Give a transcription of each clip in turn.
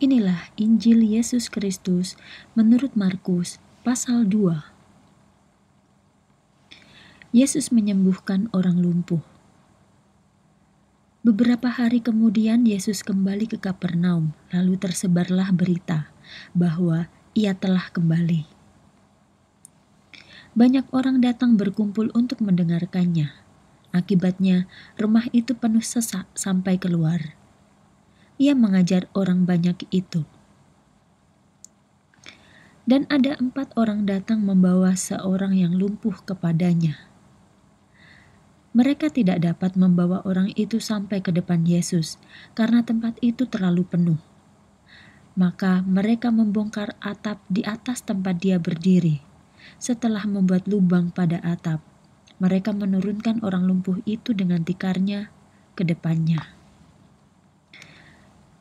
Inilah Injil Yesus Kristus menurut Markus pasal 2. Yesus menyembuhkan orang lumpuh. Beberapa hari kemudian Yesus kembali ke Kapernaum, lalu tersebarlah berita bahwa ia telah kembali. Banyak orang datang berkumpul untuk mendengarkannya. Akibatnya, rumah itu penuh sesak sampai keluar ia mengajar orang banyak itu. Dan ada empat orang datang membawa seorang yang lumpuh kepadanya. Mereka tidak dapat membawa orang itu sampai ke depan Yesus karena tempat itu terlalu penuh. Maka mereka membongkar atap di atas tempat dia berdiri. Setelah membuat lubang pada atap, mereka menurunkan orang lumpuh itu dengan tikarnya ke depannya.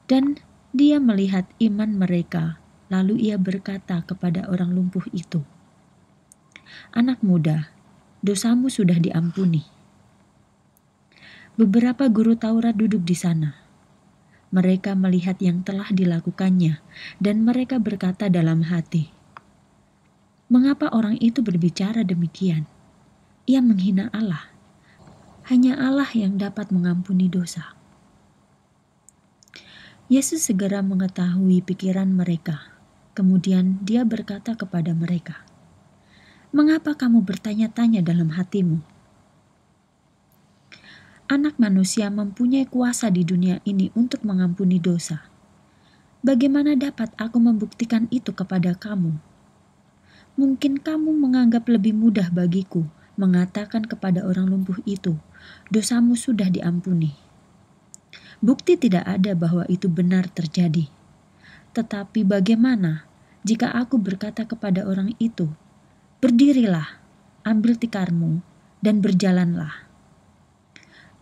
Dan dia melihat iman mereka, lalu ia berkata kepada orang lumpuh itu, "Anak muda, dosamu sudah diampuni." Beberapa guru Taurat duduk di sana. Mereka melihat yang telah dilakukannya, dan mereka berkata dalam hati, "Mengapa orang itu berbicara demikian? Ia menghina Allah. Hanya Allah yang dapat mengampuni dosa." Yesus segera mengetahui pikiran mereka. Kemudian dia berkata kepada mereka, "Mengapa kamu bertanya-tanya dalam hatimu? Anak manusia mempunyai kuasa di dunia ini untuk mengampuni dosa. Bagaimana dapat aku membuktikan itu kepada kamu? Mungkin kamu menganggap lebih mudah bagiku mengatakan kepada orang lumpuh itu, 'Dosamu sudah diampuni.' Bukti tidak ada bahwa itu benar terjadi. Tetapi bagaimana jika aku berkata kepada orang itu, "Berdirilah, ambil tikarmu, dan berjalanlah"?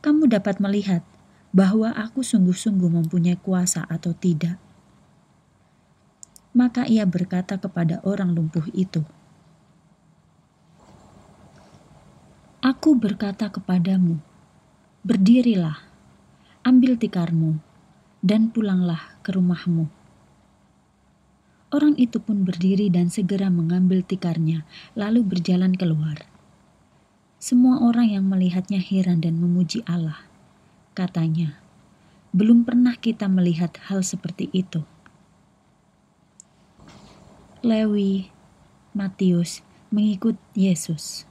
Kamu dapat melihat bahwa aku sungguh-sungguh mempunyai kuasa atau tidak. Maka ia berkata kepada orang lumpuh itu, Aku berkata kepadamu, berdirilah, ambil tikarmu, dan pulanglah ke rumahmu. Orang itu pun berdiri dan segera mengambil tikarnya, lalu berjalan keluar. Semua orang yang melihatnya heran dan memuji Allah. Katanya, "Belum pernah kita melihat hal seperti itu." Lewi Matius mengikut Yesus.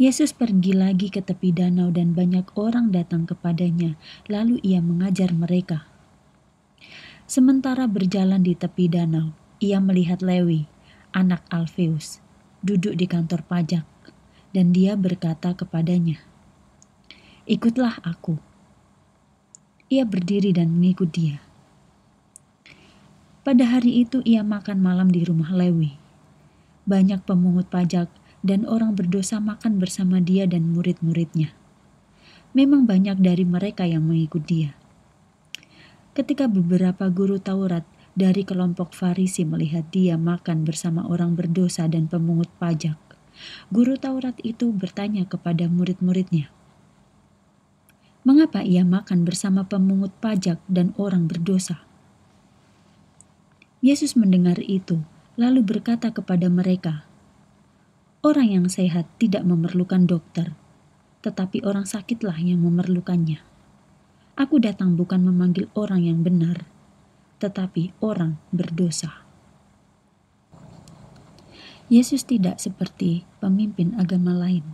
Yesus pergi lagi ke tepi danau dan banyak orang datang kepadanya, lalu ia mengajar mereka. Sementara berjalan di tepi danau, ia melihat Lewi, anak Alfeus, duduk di kantor pajak, dan dia berkata kepadanya, "Ikutlah aku." Ia berdiri dan mengikut dia. Pada hari itu ia makan malam di rumah Lewi. Banyak pemungut pajak dan orang berdosa makan bersama dia dan murid-muridnya. Memang banyak dari mereka yang mengikut dia. Ketika beberapa guru Taurat dari kelompok Farisi melihat dia makan bersama orang berdosa dan pemungut pajak, guru Taurat itu bertanya kepada murid-muridnya, "Mengapa ia makan bersama pemungut pajak dan orang berdosa?" Yesus mendengar itu, lalu berkata kepada mereka, Orang yang sehat tidak memerlukan dokter, tetapi orang sakitlah yang memerlukannya. Aku datang bukan memanggil orang yang benar, tetapi orang berdosa. Yesus tidak seperti pemimpin agama lain.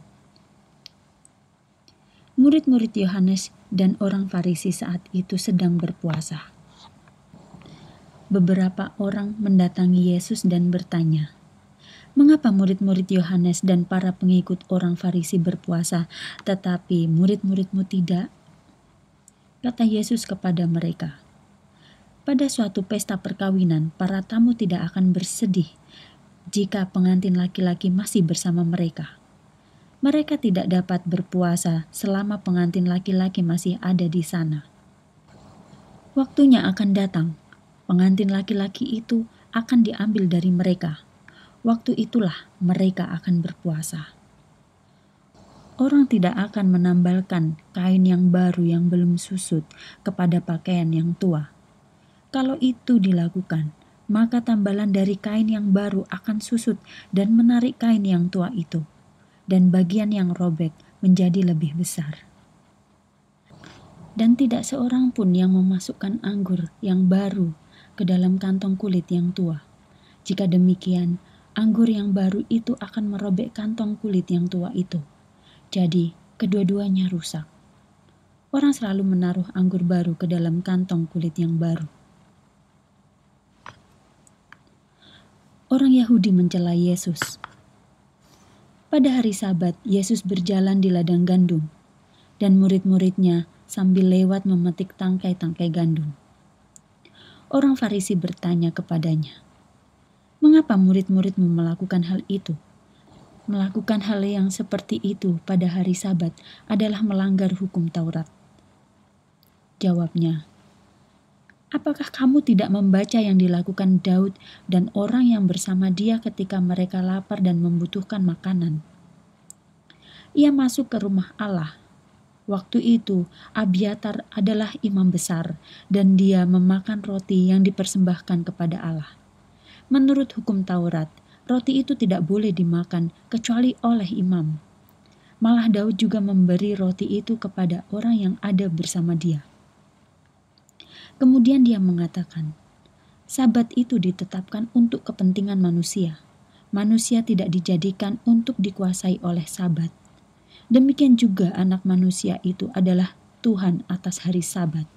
Murid-murid Yohanes dan orang Farisi saat itu sedang berpuasa. Beberapa orang mendatangi Yesus dan bertanya, Mengapa murid-murid Yohanes dan para pengikut orang Farisi berpuasa, tetapi murid-muridmu tidak? Kata Yesus kepada mereka, "Pada suatu pesta perkawinan, para tamu tidak akan bersedih jika pengantin laki-laki masih bersama mereka." mereka tidak dapat berpuasa selama pengantin laki-laki masih ada di sana. Waktunya akan datang, pengantin laki-laki itu akan diambil dari mereka waktu itulah mereka akan berpuasa. Orang tidak akan menambalkan kain yang baru yang belum susut kepada pakaian yang tua. Kalau itu dilakukan, maka tambalan dari kain yang baru akan susut dan menarik kain yang tua itu, dan bagian yang robek menjadi lebih besar. Dan tidak seorang pun yang memasukkan anggur yang baru ke dalam kantong kulit yang tua. Jika demikian, Anggur yang baru itu akan merobek kantong kulit yang tua itu. Jadi, kedua-duanya rusak. Orang selalu menaruh anggur baru ke dalam kantong kulit yang baru. Orang Yahudi mencela Yesus. Pada hari Sabat, Yesus berjalan di ladang gandum, dan murid-muridnya sambil lewat memetik tangkai-tangkai gandum. Orang Farisi bertanya kepadanya, Mengapa murid-muridmu melakukan hal itu? Melakukan hal yang seperti itu pada hari Sabat adalah melanggar hukum Taurat. Jawabnya, Apakah kamu tidak membaca yang dilakukan Daud dan orang yang bersama dia ketika mereka lapar dan membutuhkan makanan? Ia masuk ke rumah Allah. Waktu itu, Abiatar adalah imam besar, dan dia memakan roti yang dipersembahkan kepada Allah. Menurut hukum Taurat, roti itu tidak boleh dimakan kecuali oleh imam. Malah Daud juga memberi roti itu kepada orang yang ada bersama dia. Kemudian dia mengatakan, Sabat itu ditetapkan untuk kepentingan manusia. Manusia tidak dijadikan untuk dikuasai oleh Sabat. Demikian juga Anak Manusia itu adalah Tuhan atas hari Sabat.